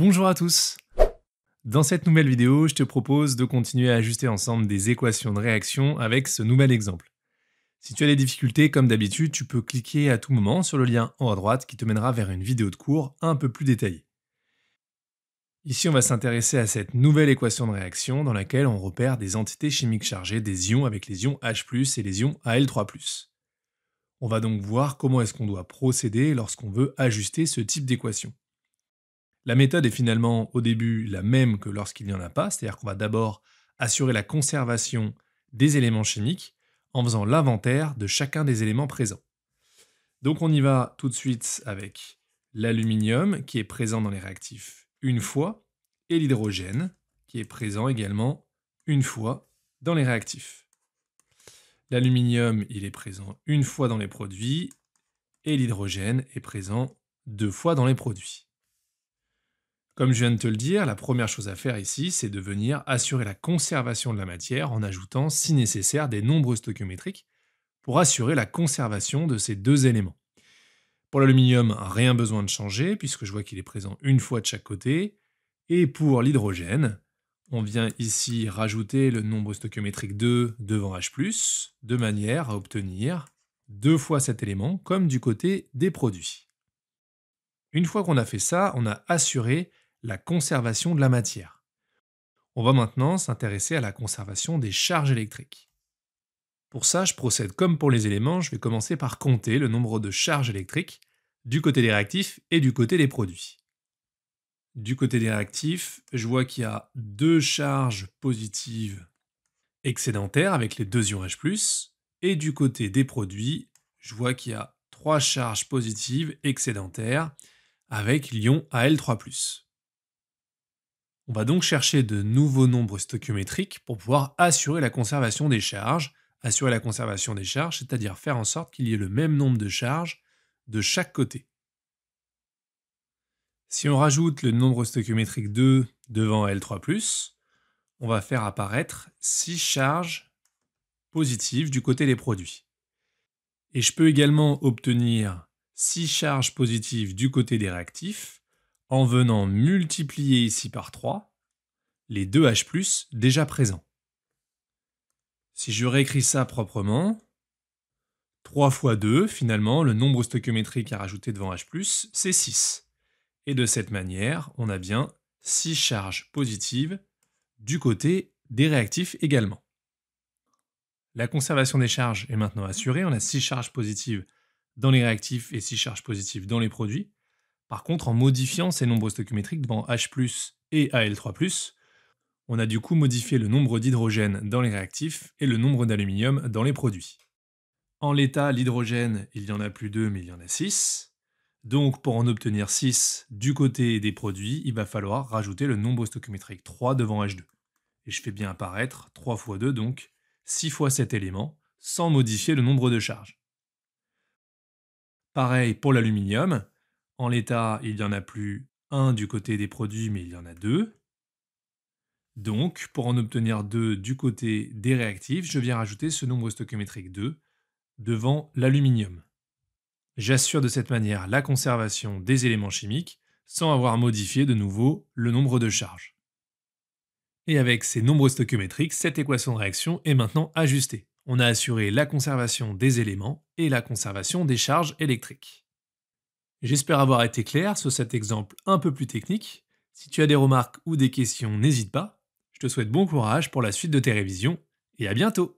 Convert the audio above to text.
Bonjour à tous Dans cette nouvelle vidéo, je te propose de continuer à ajuster ensemble des équations de réaction avec ce nouvel exemple. Si tu as des difficultés, comme d'habitude, tu peux cliquer à tout moment sur le lien en haut à droite qui te mènera vers une vidéo de cours un peu plus détaillée. Ici, on va s'intéresser à cette nouvelle équation de réaction dans laquelle on repère des entités chimiques chargées des ions avec les ions H+, et les ions Al3+. On va donc voir comment est-ce qu'on doit procéder lorsqu'on veut ajuster ce type d'équation. La méthode est finalement au début la même que lorsqu'il n'y en a pas, c'est-à-dire qu'on va d'abord assurer la conservation des éléments chimiques en faisant l'inventaire de chacun des éléments présents. Donc on y va tout de suite avec l'aluminium qui est présent dans les réactifs une fois et l'hydrogène qui est présent également une fois dans les réactifs. L'aluminium, il est présent une fois dans les produits et l'hydrogène est présent deux fois dans les produits. Comme je viens de te le dire, la première chose à faire ici, c'est de venir assurer la conservation de la matière en ajoutant, si nécessaire, des nombres stoichiométriques pour assurer la conservation de ces deux éléments. Pour l'aluminium, rien besoin de changer puisque je vois qu'il est présent une fois de chaque côté. Et pour l'hydrogène, on vient ici rajouter le nombre stoichiométrique 2 devant H+, de manière à obtenir deux fois cet élément comme du côté des produits. Une fois qu'on a fait ça, on a assuré la conservation de la matière. On va maintenant s'intéresser à la conservation des charges électriques. Pour ça, je procède comme pour les éléments, je vais commencer par compter le nombre de charges électriques du côté des réactifs et du côté des produits. Du côté des réactifs, je vois qu'il y a deux charges positives excédentaires avec les deux ions H+, et du côté des produits, je vois qu'il y a trois charges positives excédentaires avec l'ion Al3+. On va donc chercher de nouveaux nombres stoichiométriques pour pouvoir assurer la conservation des charges. Assurer la conservation des charges, c'est-à-dire faire en sorte qu'il y ait le même nombre de charges de chaque côté. Si on rajoute le nombre stoichiométrique 2 devant L3+, on va faire apparaître 6 charges positives du côté des produits. Et je peux également obtenir 6 charges positives du côté des réactifs en venant multiplier ici par 3 les 2H+, déjà présents. Si je réécris ça proprement, 3 fois 2, finalement, le nombre stoichiométrique à rajouter devant H+, c'est 6. Et de cette manière, on a bien 6 charges positives du côté des réactifs également. La conservation des charges est maintenant assurée, on a 6 charges positives dans les réactifs et 6 charges positives dans les produits. Par contre, en modifiant ces nombres stoichiométriques devant H+, et Al3+, on a du coup modifié le nombre d'hydrogène dans les réactifs et le nombre d'aluminium dans les produits. En l'état, l'hydrogène, il y en a plus 2, mais il y en a 6. Donc pour en obtenir 6 du côté des produits, il va falloir rajouter le nombre stoichiométrique 3 devant H2. Et je fais bien apparaître 3 fois 2, donc 6 fois cet élément, sans modifier le nombre de charges. Pareil pour l'aluminium, en l'état, il n'y en a plus un du côté des produits, mais il y en a deux. Donc, pour en obtenir deux du côté des réactifs, je viens rajouter ce nombre stoichiométrique 2 devant l'aluminium. J'assure de cette manière la conservation des éléments chimiques sans avoir modifié de nouveau le nombre de charges. Et avec ces nombres stoichiométriques, cette équation de réaction est maintenant ajustée. On a assuré la conservation des éléments et la conservation des charges électriques. J'espère avoir été clair sur cet exemple un peu plus technique. Si tu as des remarques ou des questions, n'hésite pas. Je te souhaite bon courage pour la suite de tes révisions et à bientôt